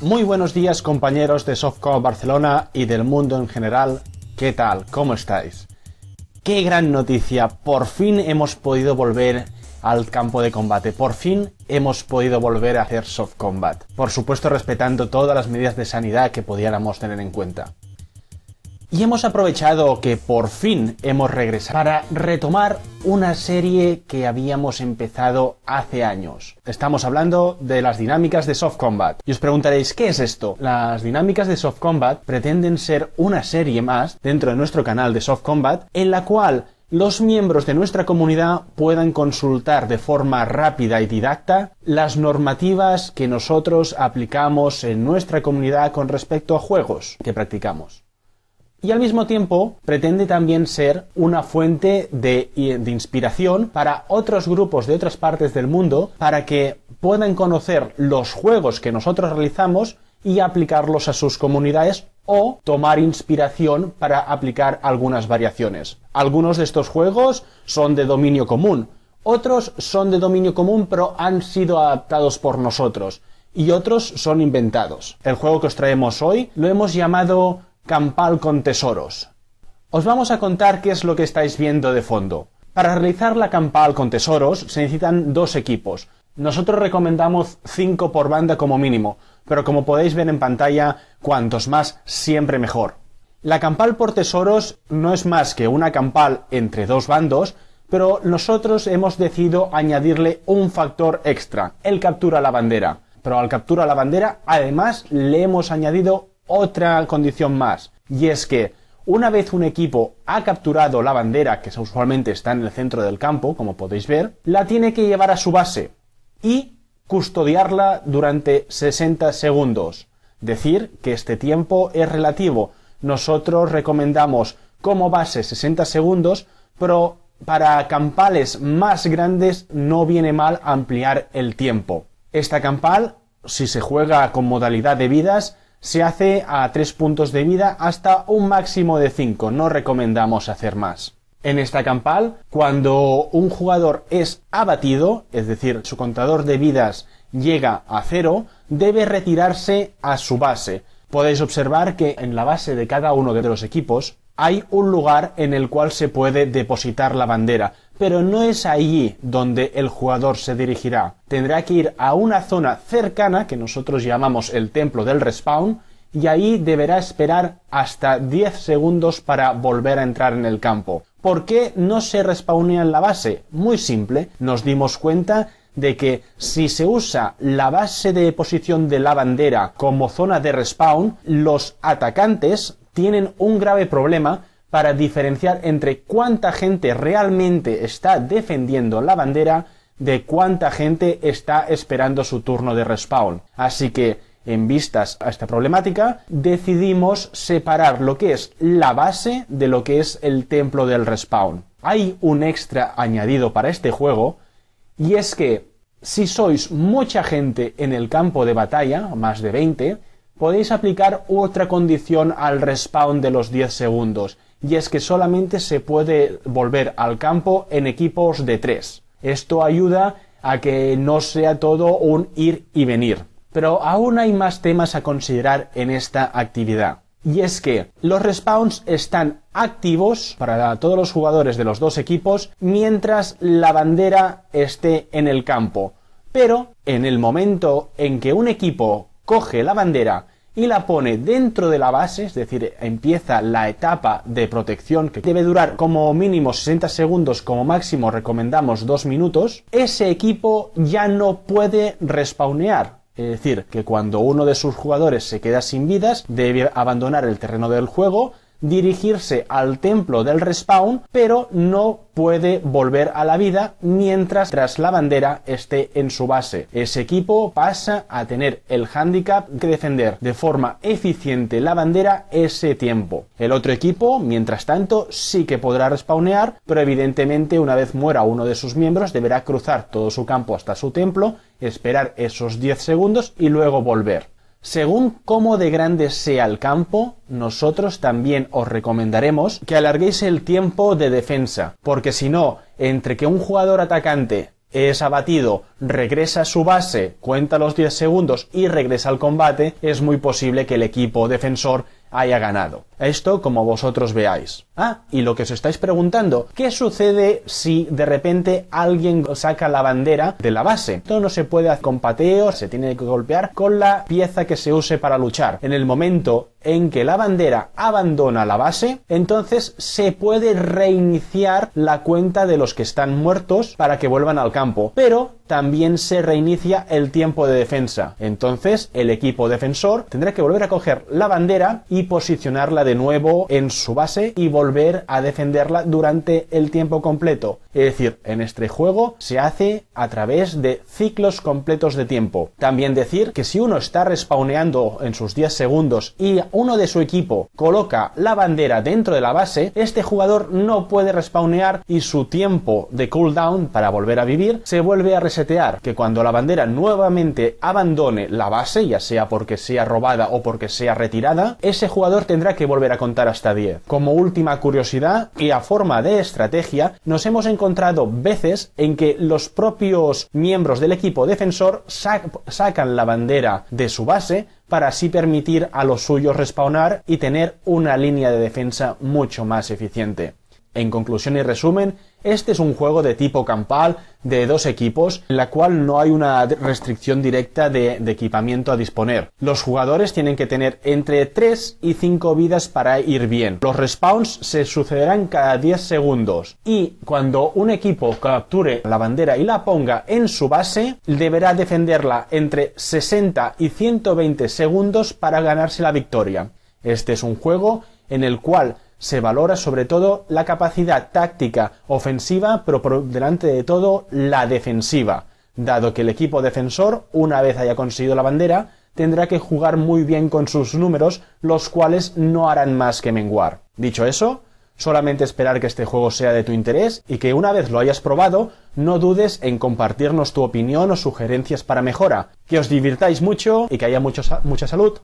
Muy buenos días compañeros de Softcore Barcelona y del mundo en general. ¿Qué tal? ¿Cómo estáis? Qué gran noticia. Por fin hemos podido volver al campo de combate. Por fin hemos podido volver a hacer soft combat. Por supuesto respetando todas las medidas de sanidad que pudiéramos tener en cuenta. Y hemos aprovechado que por fin hemos regresado para retomar una serie que habíamos empezado hace años. Estamos hablando de las dinámicas de Soft Combat. Y os preguntaréis, ¿qué es esto? Las dinámicas de Soft Combat pretenden ser una serie más dentro de nuestro canal de Soft Combat en la cual los miembros de nuestra comunidad puedan consultar de forma rápida y didacta las normativas que nosotros aplicamos en nuestra comunidad con respecto a juegos que practicamos. Y al mismo tiempo pretende también ser una fuente de, de inspiración para otros grupos de otras partes del mundo para que puedan conocer los juegos que nosotros realizamos y aplicarlos a sus comunidades o tomar inspiración para aplicar algunas variaciones. Algunos de estos juegos son de dominio común, otros son de dominio común pero han sido adaptados por nosotros y otros son inventados. El juego que os traemos hoy lo hemos llamado Campal con Tesoros. Os vamos a contar qué es lo que estáis viendo de fondo. Para realizar la campal con tesoros se necesitan dos equipos. Nosotros recomendamos 5 por banda como mínimo, pero como podéis ver en pantalla, cuantos más siempre mejor. La campal por tesoros no es más que una campal entre dos bandos, pero nosotros hemos decidido añadirle un factor extra, el captura la bandera. Pero al captura la bandera, además, le hemos añadido otra condición más, y es que una vez un equipo ha capturado la bandera, que usualmente está en el centro del campo, como podéis ver, la tiene que llevar a su base y custodiarla durante 60 segundos. Decir que este tiempo es relativo. Nosotros recomendamos como base 60 segundos, pero para campales más grandes no viene mal ampliar el tiempo. Esta campal, si se juega con modalidad de vidas, se hace a 3 puntos de vida hasta un máximo de 5. No recomendamos hacer más en esta campal, cuando un jugador es abatido, es decir, su contador de vidas llega a cero, debe retirarse a su base. Podéis observar que en la base de cada uno de los equipos hay un lugar en el cual se puede depositar la bandera, pero no es allí donde el jugador se dirigirá. Tendrá que ir a una zona cercana que nosotros llamamos el templo del respawn, y ahí deberá esperar hasta 10 segundos para volver a entrar en el campo. ¿Por qué no se respawnea en la base? Muy simple, nos dimos cuenta de que si se usa la base de posición de la bandera como zona de respawn, los atacantes tienen un grave problema para diferenciar entre cuánta gente realmente está defendiendo la bandera de cuánta gente está esperando su turno de respawn. Así que en vistas a esta problemática, decidimos separar lo que es la base de lo que es el templo del respawn. Hay un extra añadido para este juego, y es que si sois mucha gente en el campo de batalla, más de 20, podéis aplicar otra condición al respawn de los 10 segundos, y es que solamente se puede volver al campo en equipos de 3. Esto ayuda a que no sea todo un ir y venir. Pero aún hay más temas a considerar en esta actividad. Y es que los respawns están activos para todos los jugadores de los dos equipos mientras la bandera esté en el campo. Pero en el momento en que un equipo coge la bandera y la pone dentro de la base, es decir, empieza la etapa de protección que debe durar como mínimo 60 segundos, como máximo recomendamos 2 minutos, ese equipo ya no puede respawnear es decir, que cuando uno de sus jugadores se queda sin vidas, debe abandonar el terreno del juego, dirigirse al templo del respawn, pero no puede volver a la vida mientras tras la bandera esté en su base. Ese equipo pasa a tener el handicap que defender de forma eficiente la bandera ese tiempo. El otro equipo, mientras tanto, sí que podrá respawnear, pero evidentemente una vez muera uno de sus miembros deberá cruzar todo su campo hasta su templo, esperar esos 10 segundos y luego volver. Según cómo de grande sea el campo, nosotros también os recomendaremos que alarguéis el tiempo de defensa, porque si no, entre que un jugador atacante es abatido, regresa a su base, cuenta los 10 segundos y regresa al combate, es muy posible que el equipo defensor haya ganado. Esto como vosotros veáis. Ah, y lo que os estáis preguntando, ¿qué sucede si de repente alguien saca la bandera de la base? Esto no se puede hacer con pateos, se tiene que golpear con la pieza que se use para luchar. En el momento en que la bandera abandona la base, entonces se puede reiniciar la cuenta de los que están muertos para que vuelvan al campo. Pero también se reinicia el tiempo de defensa. Entonces el equipo defensor tendrá que volver a coger la bandera y posicionarla de nuevo en su base y volver a defenderla durante el tiempo completo. Es decir, en este juego se hace a través de ciclos completos de tiempo. También decir que si uno está respawneando en sus 10 segundos y uno de su equipo coloca la bandera dentro de la base, este jugador no puede respawnear y su tiempo de cooldown para volver a vivir se vuelve a que cuando la bandera nuevamente abandone la base, ya sea porque sea robada o porque sea retirada, ese jugador tendrá que volver a contar hasta 10. Como última curiosidad y a forma de estrategia, nos hemos encontrado veces en que los propios miembros del equipo defensor sacan la bandera de su base, para así permitir a los suyos respawnar y tener una línea de defensa mucho más eficiente. En conclusión y resumen, este es un juego de tipo campal de dos equipos, en la cual no hay una restricción directa de, equipamiento a disponer. Los jugadores tienen que tener entre 3 y 5 vidas para ir bien. Los respawns se sucederán cada 10 segundos y cuando un equipo capture la bandera y la ponga en su base, deberá defenderla entre 60 y 120 segundos para ganarse la victoria. Este es un juego en el cual se valora sobre todo la capacidad táctica ofensiva, pero por delante de todo la defensiva, dado que el equipo defensor, una vez haya conseguido la bandera, tendrá que jugar muy bien con sus números, los cuales no harán más que menguar. Dicho eso, solamente esperar que este juego sea de tu interés y que una vez lo hayas probado, no dudes en compartirnos tu opinión o sugerencias para mejora. Que os divirtáis mucho y que haya mucha mucha salud.